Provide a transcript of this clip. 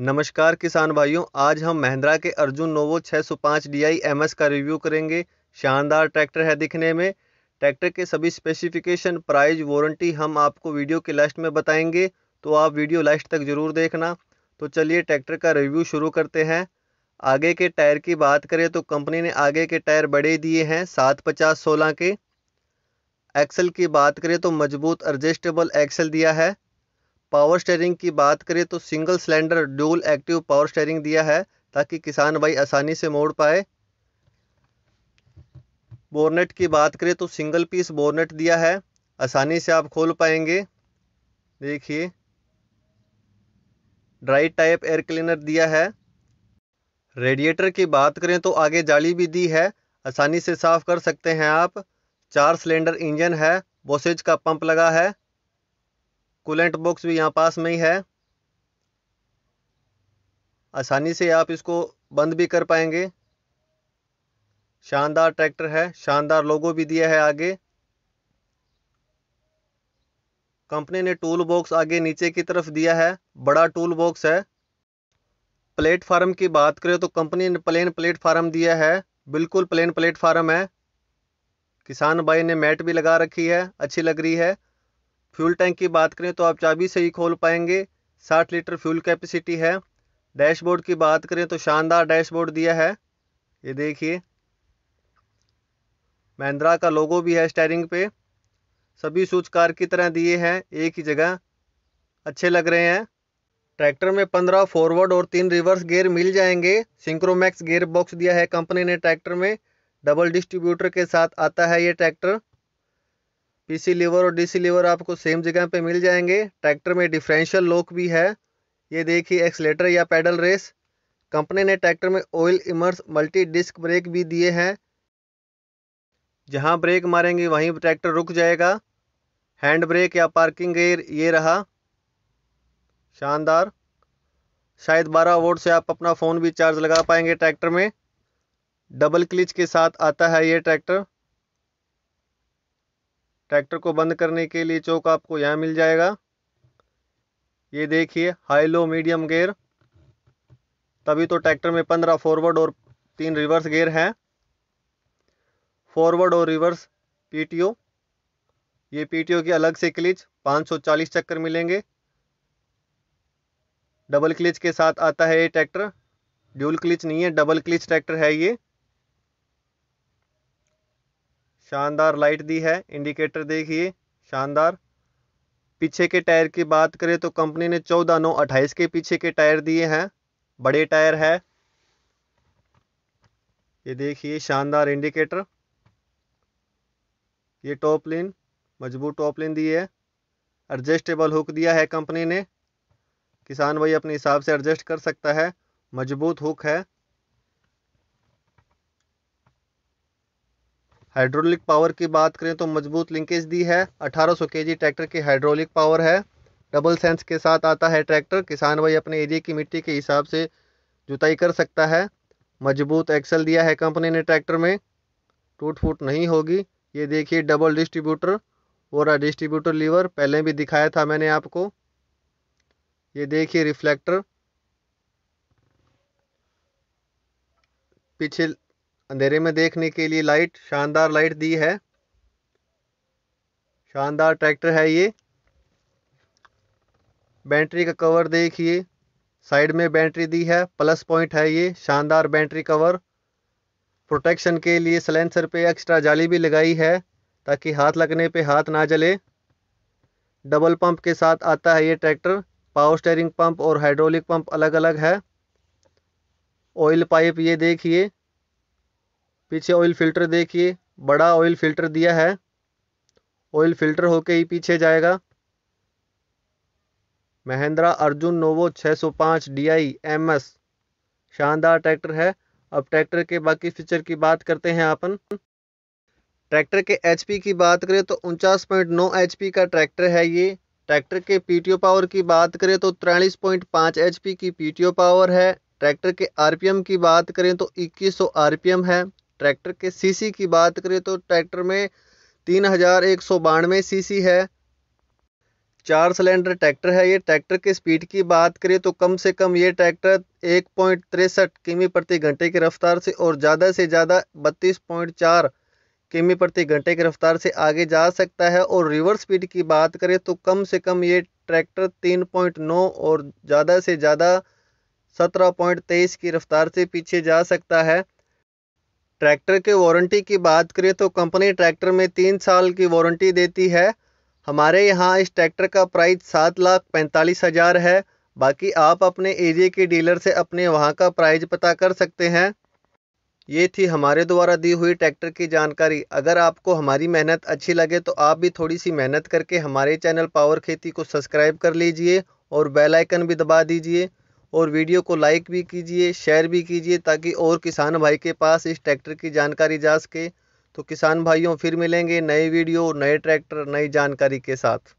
नमस्कार किसान भाइयों आज हम महिंद्रा के अर्जुन नोवो 605 पाँच डी का रिव्यू करेंगे शानदार ट्रैक्टर है दिखने में ट्रैक्टर के सभी स्पेसिफिकेशन प्राइस वारंटी हम आपको वीडियो के लास्ट में बताएंगे तो आप वीडियो लास्ट तक ज़रूर देखना तो चलिए ट्रैक्टर का रिव्यू शुरू करते हैं आगे के टायर की बात करें तो कंपनी ने आगे के टायर बड़े दिए हैं सात पचास सोलह के एक्सल की बात करें तो मजबूत एडजस्टेबल एक्सल दिया है पावर स्टेयरिंग की बात करें तो single cylinder dual active power steering दिया है ताकि किसान भाई आसानी से मोड़ पाए बोरनेट की बात करें तो सिंगल पीस बोरनेट दिया है आसानी से आप खोल पाएंगे देखिए ड्राई टाइप एयर क्लीनर दिया है रेडिएटर की बात करें तो आगे जाली भी दी है आसानी से साफ़ कर सकते हैं आप चार सिलेंडर इंजन है बोसेज का पंप लगा है कूलेंट बॉक्स भी यहाँ पास में ही है आसानी से आप इसको बंद भी कर पाएंगे शानदार ट्रैक्टर है शानदार लोगो भी दिया है आगे कंपनी ने टूल बॉक्स आगे नीचे की तरफ दिया है बड़ा टूल बॉक्स है प्लेटफार्म की बात करें तो कंपनी ने प्लेन प्लेटफार्म दिया है बिल्कुल प्लेन प्लेटफार्म है किसान भाई ने मैट भी लगा रखी है अच्छी लग रही है फ्यूल टैंक की बात करें तो आप चाबी से ही खोल पाएंगे साठ लीटर फ्यूल कैपेसिटी है डैशबोर्ड की बात करें तो शानदार डैशबोर्ड दिया है ये देखिए महिंद्रा का लोगो भी है स्टेयरिंग पे सभी सूच कार की तरह दिए हैं एक ही जगह अच्छे लग रहे हैं ट्रैक्टर में पंद्रह फॉरवर्ड और तीन रिवर्स गेयर मिल जाएंगे सिंक्रोमैक्स गेयर बॉक्स दिया है कंपनी ने ट्रैक्टर में डबल डिस्ट्रीब्यूटर के साथ आता है ये ट्रैक्टर पीसी लीवर और डीसी लीवर आपको सेम जगह पे मिल जाएंगे ट्रैक्टर में डिफरेंशियल लॉक भी है ये देखिए एक्सलेटर या पैडल रेस कंपनी ने ट्रैक्टर में oil immerse multi disc brake भी दिए हैं जहां ब्रेक मारेंगे वहीं ट्रैक्टर रुक जाएगा हैंड ब्रेक या पार्किंग गेयर ये रहा शानदार शायद 12 वोट से आप अपना फ़ोन भी चार्ज लगा पाएंगे ट्रैक्टर में डबल क्लिच के साथ आता है ये ट्रैक्टर ट्रैक्टर को बंद करने के लिए चौक आपको यहाँ मिल जाएगा ये देखिए हाई लो मीडियम गेयर तभी तो ट्रैक्टर में पंद्रह फॉरवर्ड और तीन रिवर्स गेयर हैं फॉरवर्ड और रिवर्स पीटीओ ये पीटीओ की अलग से क्लिच 540 चक्कर मिलेंगे डबल क्लिच के साथ आता है ये ट्रैक्टर ड्यूल क्लिच नहीं है डबल क्लिच ट्रैक्टर है ये शानदार लाइट दी है इंडिकेटर देखिए शानदार पीछे के टायर की बात करें तो कंपनी ने चौदह नौ अट्ठाईस के पीछे के टायर दिए हैं बड़े टायर है ये देखिए शानदार इंडिकेटर ये टॉप लेन मजबूत टॉप लेन दी है एडजस्टेबल हुक दिया है कंपनी ने किसान भाई अपने हिसाब से एडजस्ट कर सकता है मजबूत हुक है हाइड्रोलिक पावर की बात करें तो मजबूत लिंकेज दी है 1800 सौ ट्रैक्टर की हाइड्रोलिक पावर है डबल सेंस के साथ आता है ट्रैक्टर किसान भाई अपने एरिए की मिट्टी के हिसाब से जुताई कर सकता है मजबूत एक्सल दिया है कंपनी ने ट्रैक्टर में टूट फूट नहीं होगी ये देखिए डबल डिस्ट्रीब्यूटर और डिस्ट्रीब्यूटर लीवर पहले भी दिखाया था मैंने आपको ये देखिए रिफ्लेक्टर पीछे अंधेरे में देखने के लिए लाइट शानदार लाइट दी है शानदार ट्रैक्टर है ये बैटरी का कवर देखिए साइड में बैटरी दी है प्लस पॉइंट है ये शानदार बैटरी कवर प्रोटेक्शन के लिए सिलेंसर पे एक्स्ट्रा जाली भी लगाई है ताकि हाथ लगने पे हाथ ना जले डबल पंप के साथ आता है ये ट्रैक्टर पावर स्टेयरिंग पंप और हाइड्रोलिक पंप अलग अलग है ऑयल पाइप ये देखिए पीछे ऑयल फिल्टर देखिए बड़ा ऑयल फिल्टर दिया है ऑयल फिल्टर होके ही पीछे जाएगा Mahindra Arjun Novo 605 DI MS शानदार ट्रैक्टर है अब ट्रैक्टर के बाकी फीचर की बात करते हैं अपन ट्रैक्टर के एचपी की बात करें तो उनचास पॉइंट नौ एच का ट्रैक्टर है ये ट्रैक्टर के पीटीओ पावर की बात करें तो तिरालीस पॉइंट पाँच एच की पीटीओ पावर है ट्रैक्टर के आरपीएम की बात करें तो 2100 आरपीएम है ट्रैक्टर के सीसी की बात करें तो ट्रैक्टर में तीन हज़ार एक सौ बानवे सी है चार सिलेंडर ट्रैक्टर है ये ट्रैक्टर के स्पीड की बात करें तो कम से कम ये ट्रैक्टर एक पॉइंट तिरसठ किमी प्रति घंटे की रफ्तार से और ज़्यादा से ज़्यादा बत्तीस पॉइंट चार किमी प्रति घंटे की रफ्तार से आगे जा सकता है और रिवर्स स्पीड की बात करें तो कम से कम ये ट्रैक्टर तीन पॉइंट नौ और ज़्यादा से ज़्यादा सत्रह पॉइंट तेईस की रफ्तार से पीछे जा सकता है ट्रैक्टर के वारंटी की बात करें तो कंपनी ट्रैक्टर में तीन साल की वारंटी देती है हमारे यहाँ इस ट्रैक्टर का प्राइस सात लाख पैंतालीस हज़ार है बाकी आप अपने एरिए के डीलर से अपने वहाँ का प्राइस पता कर सकते हैं ये थी हमारे द्वारा दी हुई ट्रैक्टर की जानकारी अगर आपको हमारी मेहनत अच्छी लगे तो आप भी थोड़ी सी मेहनत करके हमारे चैनल पावर खेती को सब्सक्राइब कर लीजिए और बेल आइकन भी दबा दीजिए और वीडियो को लाइक भी कीजिए शेयर भी कीजिए ताकि और किसान भाई के पास इस ट्रैक्टर की जानकारी जा सके तो किसान भाइयों फिर मिलेंगे नए वीडियो नए ट्रैक्टर नई जानकारी के साथ